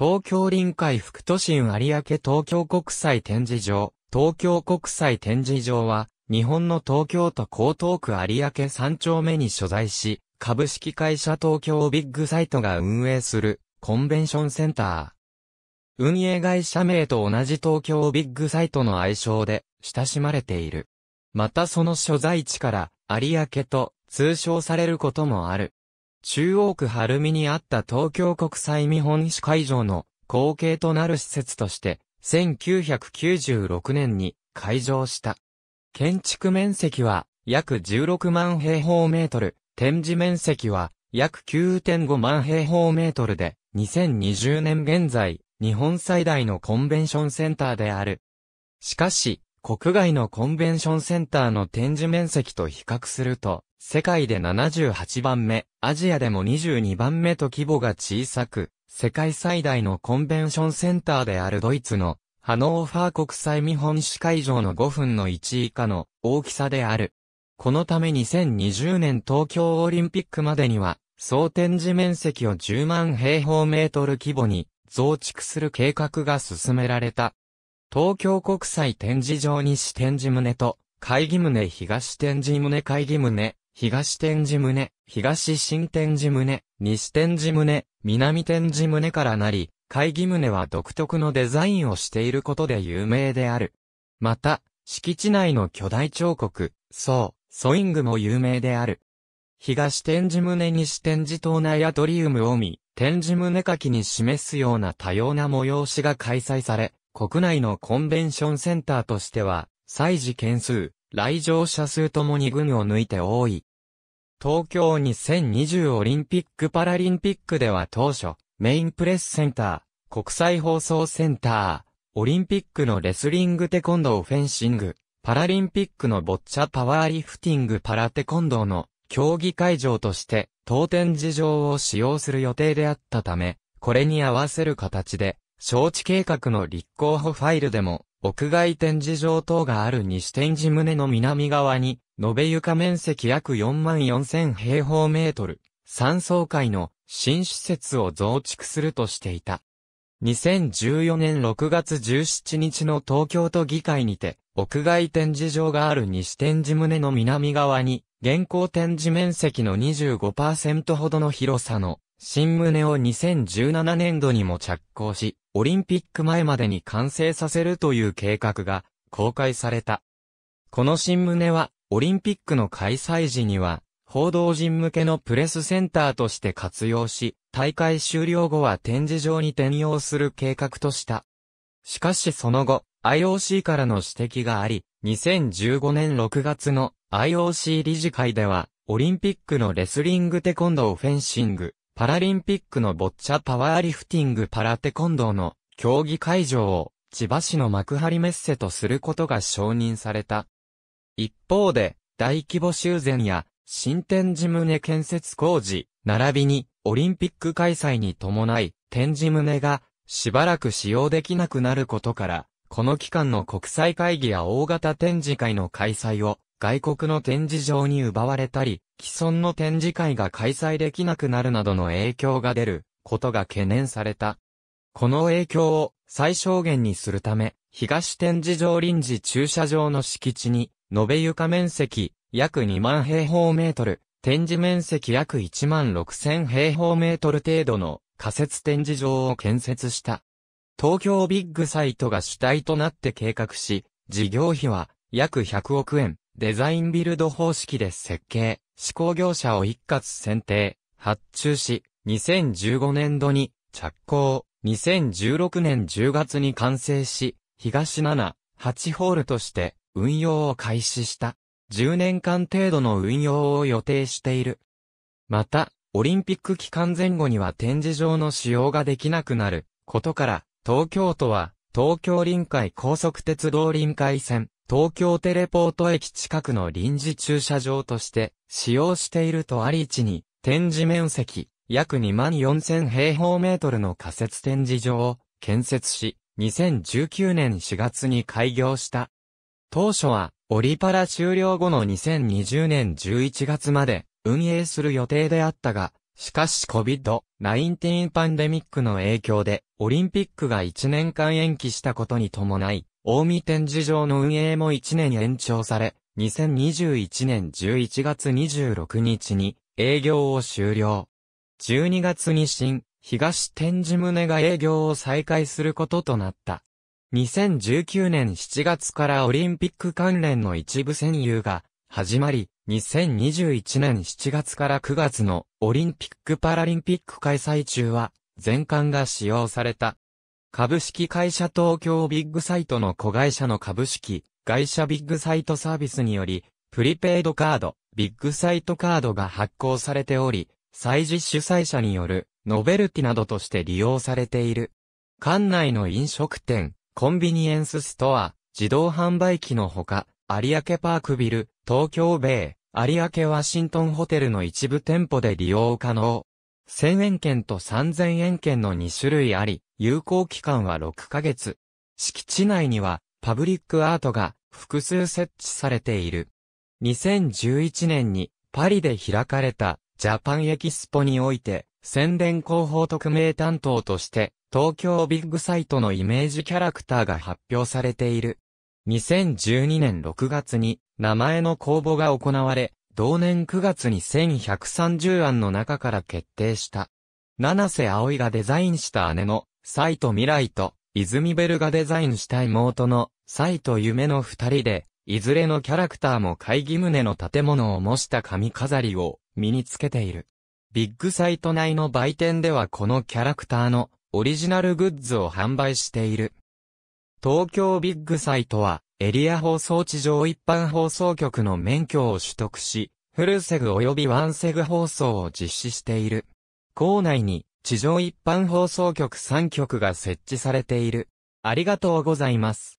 東京臨海副都心有明東京国際展示場。東京国際展示場は、日本の東京都江東区有明三丁目に所在し、株式会社東京ビッグサイトが運営するコンベンションセンター。運営会社名と同じ東京ビッグサイトの愛称で親しまれている。またその所在地から有明と通称されることもある。中央区晴海にあった東京国際見本市会場の後継となる施設として、1996年に開場した。建築面積は約16万平方メートル、展示面積は約9.5万平方メートルで、2020年現在、日本最大のコンベンションセンターである。しかし、国外のコンベンションセンターの展示面積と比較すると、世界で78番目、アジアでも22番目と規模が小さく、世界最大のコンベンションセンターであるドイツのハノーファー国際見本市会場の5分の1以下の大きさである。このため2020年東京オリンピックまでには、総展示面積を10万平方メートル規模に増築する計画が進められた。東京国際展示場西展示棟と会議棟東展示棟会議棟東天寺宗、東新天寺宗、西天寺宗、南天寺宗からなり、会議宗は独特のデザインをしていることで有名である。また、敷地内の巨大彫刻、そう、ソイングも有名である。東天寺宗西天寺島内アトリウムを見、天寺宗書きに示すような多様な催しが開催され、国内のコンベンションセンターとしては、祭事件数、来場者数ともに群を抜いて多い。東京2020オリンピック・パラリンピックでは当初、メインプレスセンター、国際放送センター、オリンピックのレスリングテコンドーフェンシング、パラリンピックのボッチャパワーリフティングパラテコンドーの競技会場として、当店事情を使用する予定であったため、これに合わせる形で、招致計画の立候補ファイルでも、屋外展示場等がある西展示棟の南側に、延べ床面積約4万4000平方メートル、三層階の新施設を増築するとしていた。2014年6月17日の東京都議会にて、屋外展示場がある西展示棟の南側に、現行展示面積の25%ほどの広さの新棟を2017年度にも着工し、オリンピック前までに完成させるという計画が公開された。この新棟は、オリンピックの開催時には、報道陣向けのプレスセンターとして活用し、大会終了後は展示場に転用する計画とした。しかしその後、IOC からの指摘があり、2015年6月の IOC 理事会では、オリンピックのレスリングテコンドーフェンシング、パラリンピックのボッチャパワーリフティングパラテコンドーの競技会場を千葉市の幕張メッセとすることが承認された。一方で、大規模修繕や新展示棟建設工事、並びにオリンピック開催に伴い展示棟がしばらく使用できなくなることから、この期間の国際会議や大型展示会の開催を外国の展示場に奪われたり、既存の展示会が開催できなくなるなどの影響が出ることが懸念された。この影響を最小限にするため、東展示場臨時駐車場の敷地に、延べ床面積約2万平方メートル、展示面積約1万6千平方メートル程度の仮設展示場を建設した。東京ビッグサイトが主体となって計画し、事業費は約100億円、デザインビルド方式で設計、施工業者を一括選定、発注し、2015年度に着工、2016年10月に完成し、東7、8ホールとして運用を開始した。10年間程度の運用を予定している。また、オリンピック期間前後には展示場の使用ができなくなることから、東京都は東京臨海高速鉄道臨海線、東京テレポート駅近くの臨時駐車場として使用しているとあり地に展示面積約2万4000平方メートルの仮設展示場を建設し2019年4月に開業した。当初はオリパラ終了後の2020年11月まで運営する予定であったが、しかし COVID-19 パンデミックの影響でオリンピックが1年間延期したことに伴い、近江展示場の運営も1年延長され、2021年11月26日に営業を終了。12月に新、東展示棟が営業を再開することとなった。2019年7月からオリンピック関連の一部占有が始まり、2021年7月から9月のオリンピック・パラリンピック開催中は全館が使用された。株式会社東京ビッグサイトの子会社の株式会社ビッグサイトサービスにより、プリペイドカード、ビッグサイトカードが発行されており、祭事主催者によるノベルティなどとして利用されている。館内の飲食店、コンビニエンスストア、自動販売機のほか、有明パークビル、東京米、有明ワシントンホテルの一部店舗で利用可能。1000円券と3000円券の2種類あり、有効期間は6ヶ月。敷地内にはパブリックアートが複数設置されている。2011年にパリで開かれたジャパンエキスポにおいて宣伝広報特命担当として東京ビッグサイトのイメージキャラクターが発表されている。2012年6月に名前の公募が行われ、同年9月に1130案の中から決定した。七瀬葵がデザインした姉のサイト未来と、泉ベルがデザインした妹の、サイト夢の二人で、いずれのキャラクターも会議棟の建物を模した髪飾りを身につけている。ビッグサイト内の売店ではこのキャラクターのオリジナルグッズを販売している。東京ビッグサイトはエリア放送地上一般放送局の免許を取得し、フルセグ及びワンセグ放送を実施している。校内に地上一般放送局3局が設置されている。ありがとうございます。